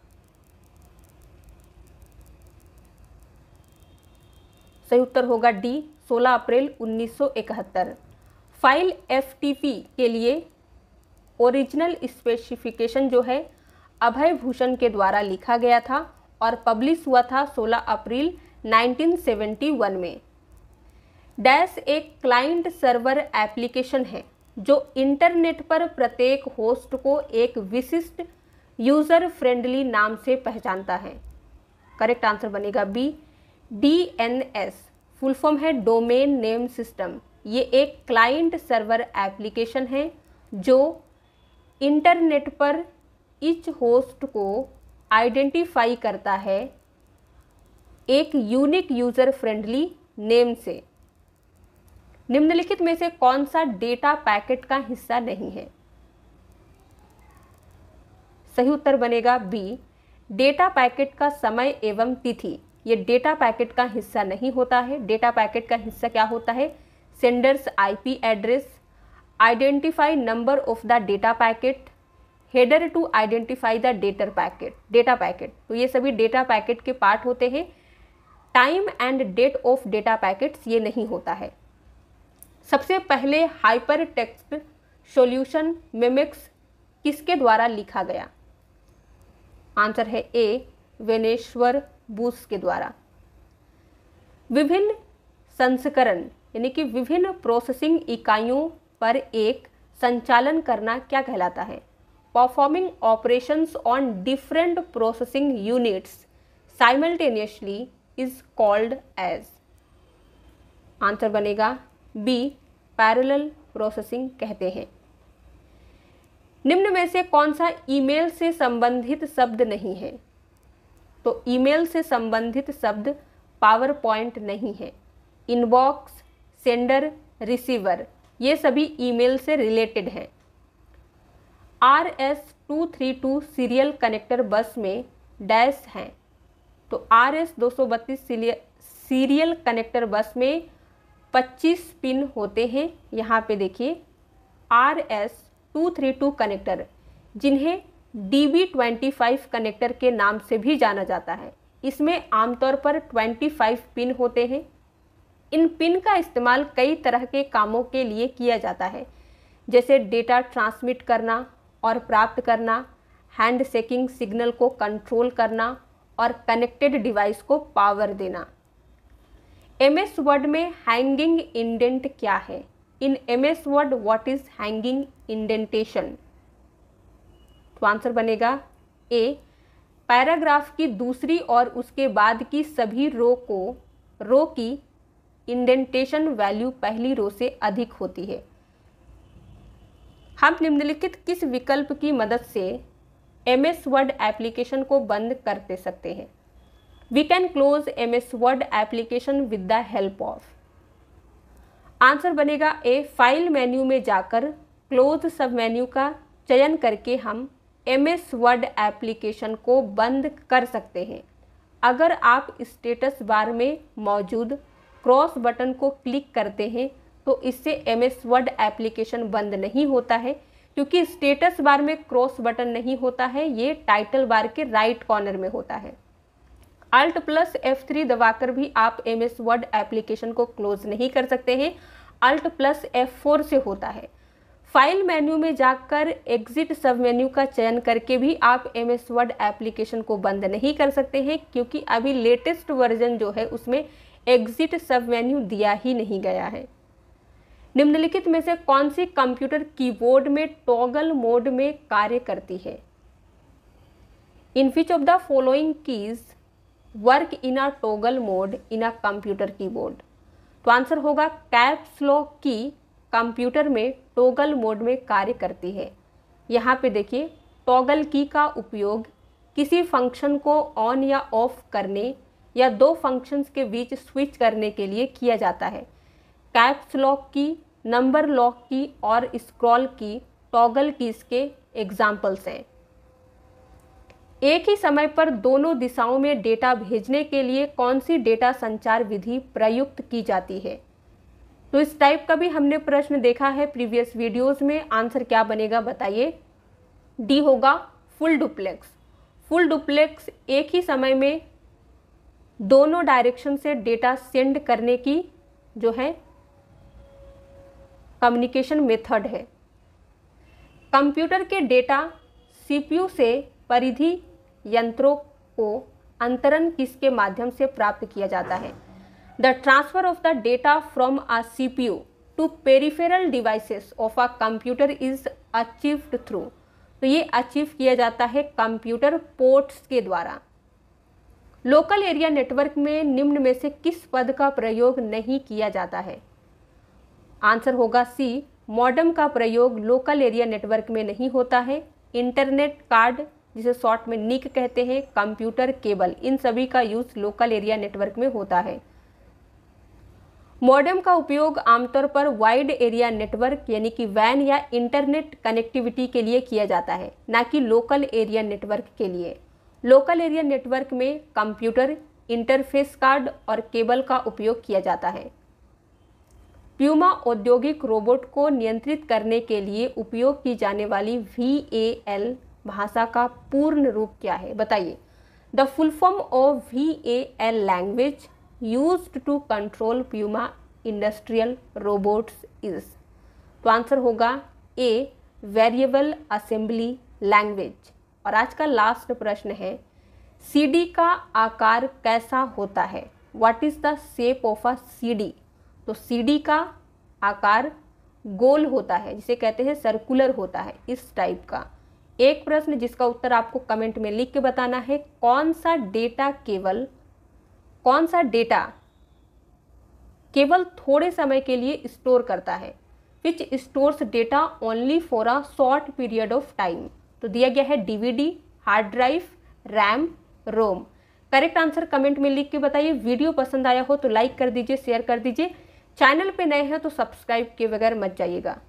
सही उत्तर होगा डी 16 अप्रैल 1971 फाइल एफ के लिए ओरिजिनल स्पेसिफिकेशन जो है अभय भूषण के द्वारा लिखा गया था और पब्लिश हुआ था 16 अप्रैल 1971 में डैश एक क्लाइंट सर्वर एप्लीकेशन है जो इंटरनेट पर प्रत्येक होस्ट को एक विशिष्ट यूज़र फ्रेंडली नाम से पहचानता है करेक्ट आंसर बनेगा B D N S full form है डोमेन नेम सिस्टम ये एक क्लाइंट सर्वर एप्लीकेशन है जो इंटरनेट पर इच होस्ट को आइडेंटिफाई करता है एक यूनिक यूज़र फ्रेंडली नेम से निम्नलिखित में से कौन सा डेटा पैकेट का हिस्सा नहीं है सही उत्तर बनेगा बी डेटा पैकेट का समय एवं तिथि ये डेटा पैकेट का हिस्सा नहीं होता है डेटा पैकेट का हिस्सा क्या होता है sender's IP address identify number of the data packet header to identify the data packet data packet तो ये सभी डेटा पैकेट के पार्ट होते हैं time and date of data packets ये नहीं होता है सबसे पहले हाइपर टेक्स्ट सोल्यूशन मेमिक्स किसके द्वारा लिखा गया आंसर है ए वेनेश्वर बूस के द्वारा विभिन्न संस्करण यानी कि विभिन्न प्रोसेसिंग इकाइयों पर एक संचालन करना क्या कहलाता है performing operations on different processing units simultaneously is called as answer बनेगा बी पैरेलल प्रोसेसिंग कहते हैं निम्न में से कौन सा ईमेल से संबंधित शब्द नहीं है तो ईमेल से संबंधित शब्द पावर पॉइंट नहीं है इनबॉक्स सेंडर रिसीवर ये सभी ईमेल से रिलेटेड हैं R S two three two serial connector bus में डैश हैं तो आर एस दो सौ बत्तीस सीरियल कनेक्टर बस में पच्चीस पिन होते हैं यहाँ पे देखिए R S two three two connector जिन्हें D B twenty five connector के नाम से भी जाना जाता है इसमें आमतौर पर ट्वेंटी फाइव पिन होते हैं इन पिन का इस्तेमाल कई तरह के कामों के लिए किया जाता है जैसे डेटा ट्रांसमिट करना और प्राप्त करना हैंड सेकिंग सिग्नल को कंट्रोल करना और कनेक्टेड डिवाइस को पावर देना एम एस वर्ड में हैंगिंग इंडेंट क्या है in M S Word what is hanging indentation तो आंसर बनेगा ए पैराग्राफ की दूसरी और उसके बाद की सभी रो को रो की इंडेंटेशन वैल्यू पहली रो से अधिक होती है हम निम्नलिखित किस विकल्प की मदद से एम एस वर्ड एप्लीकेशन को बंद करते सकते हैं we can close M S Word application with the help of answer बनेगा ए फाइल मेन्यू में जाकर क्लोज सब मेन्यू का चयन करके हम एम एस वर्ड एप्लीकेशन को बंद कर सकते हैं अगर आप स्टेटस बार में मौजूद क्रॉस बटन को क्लिक करते हैं तो इससे एम एस वर्ड एप्लीकेशन बंद नहीं होता है क्योंकि स्टेटस बार में क्रॉस बटन नहीं होता है ये टाइटल बार के राइट कॉर्नर में होता है अल्ट प्लस एफ थ्री दबाकर भी आप एम एस वर्ड एप्लीकेशन को क्लोज नहीं कर सकते हैं अल्ट प्लस एफ फोर से होता है फाइल मेन्यू में जाकर एग्जिट सब मेन्यू का चयन करके भी आप एम एस वर्ड एप्लीकेशन को बंद नहीं कर सकते हैं क्योंकि अभी लेटेस्ट वर्जन जो है उसमें एग्जिट सब मेन्यू दिया ही नहीं गया है निम्नलिखित में से कौन सी कंप्यूटर कीबोर्ड में टॉगल मोड में कार्य करती है in which of the following keys work in a toggle mode in a computer keyboard तो आंसर होगा कैप्स लॉक की कंप्यूटर में टॉगल मोड में कार्य करती है यहाँ पे देखिए टॉगल की का उपयोग किसी फंक्शन को ऑन या ऑफ करने या दो फंक्शंस के बीच स्विच करने के लिए किया जाता है caps lock key number lock key और स्क्रॉल की टॉगल की इसके एग्जाम्पल्स हैं एक ही समय पर दोनों दिशाओं में डेटा भेजने के लिए कौन सी डेटा संचार विधि प्रयुक्त की जाती है तो इस टाइप का भी हमने प्रश्न देखा है प्रीवियस वीडियोस में आंसर क्या बनेगा बताइए डी होगा फुल डुप्लेक्स फुल डुप्लेक्स एक ही समय में दोनों डायरेक्शन से डेटा सेंड करने की जो है कम्युनिकेशन मेथड है कंप्यूटर के डेटा सीपीयू से परिधि यंत्रों को अंतरण किसके माध्यम से प्राप्त किया जाता है the transfer of the data from a CPU to peripheral devices of a computer is achieved through तो ये अचीव किया जाता है कंप्यूटर पोर्ट्स के द्वारा लोकल एरिया नेटवर्क में निम्न में से किस पद का प्रयोग नहीं किया जाता है आंसर होगा सी मॉडम का प्रयोग लोकल एरिया नेटवर्क में नहीं होता है इंटरनेट कार्ड जिसे शॉर्ट में निक कहते हैं कंप्यूटर केबल इन सभी का यूज़ लोकल एरिया नेटवर्क में होता है मॉडम का उपयोग आमतौर पर वाइड एरिया नेटवर्क यानी कि वैन या इंटरनेट कनेक्टिविटी के लिए किया जाता है ना कि लोकल एरिया नेटवर्क के लिए लोकल एरिया नेटवर्क में कंप्यूटर इंटरफेस कार्ड और केबल का उपयोग किया जाता है प्यूमा औद्योगिक रोबोट को नियंत्रित करने के लिए उपयोग की जाने वाली वी ए एल भाषा का पूर्ण रूप क्या है बताइए the full form of V A L language use to control Puma industrial robots is तो आंसर होगा ए वेरिएबल असेंबली लैंग्वेज और आज का लास्ट प्रश्न है सीडी का आकार कैसा होता है what is the shape of a CD तो सीडी का आकार गोल होता है जिसे कहते हैं सर्कुलर होता है इस टाइप का एक प्रश्न जिसका उत्तर आपको कमेंट में लिख के बताना है कौन सा डेटा केवल कौन सा डेटा केवल थोड़े समय के लिए स्टोर करता है which stores data only for a short period of time तो दिया गया है DVD hard drive RAM ROM correct answer comment में लिख के बताइए वीडियो पसंद आया हो तो लाइक कर दीजिए शेयर कर दीजिए चैनल पे नए हैं तो सब्सक्राइब के बगैर मत जाइएगा